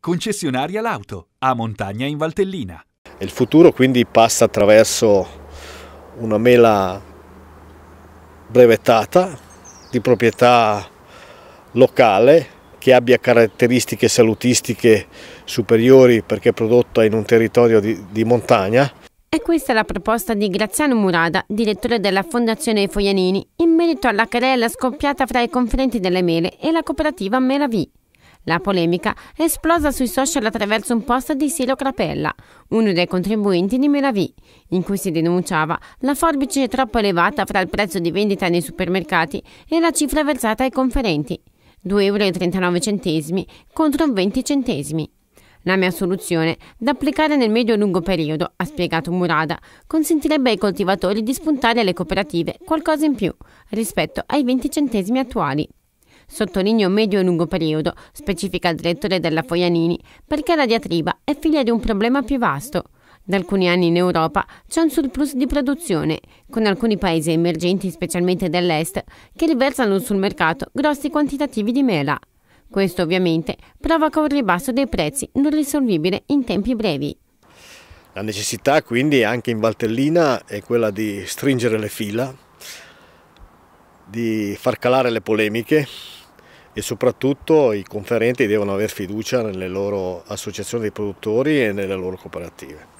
concessionaria l'auto, a Montagna in Valtellina. Il futuro quindi passa attraverso una mela brevettata di proprietà locale che abbia caratteristiche salutistiche superiori perché prodotta in un territorio di, di montagna. E questa è la proposta di Graziano Murada, direttore della Fondazione Foglianini, in merito alla querela scoppiata fra i confronti delle mele e la cooperativa Melavi. La polemica è esplosa sui social attraverso un post di Silo Crapella, uno dei contribuenti di Meravi, in cui si denunciava la forbice troppo elevata fra il prezzo di vendita nei supermercati e la cifra versata ai conferenti, 2,39 euro contro 20 centesimi. La mia soluzione, da applicare nel medio lungo periodo, ha spiegato Murada, consentirebbe ai coltivatori di spuntare alle cooperative qualcosa in più rispetto ai 20 centesimi attuali sottolineo medio e lungo periodo, specifica il direttore della Foianini, perché la diatriba è figlia di un problema più vasto. Da alcuni anni in Europa c'è un surplus di produzione, con alcuni paesi emergenti, specialmente dell'Est, che riversano sul mercato grossi quantitativi di mela. Questo ovviamente provoca un ribasso dei prezzi non risolvibile in tempi brevi. La necessità quindi anche in Valtellina è quella di stringere le fila, di far calare le polemiche, e soprattutto i conferenti devono avere fiducia nelle loro associazioni dei produttori e nelle loro cooperative.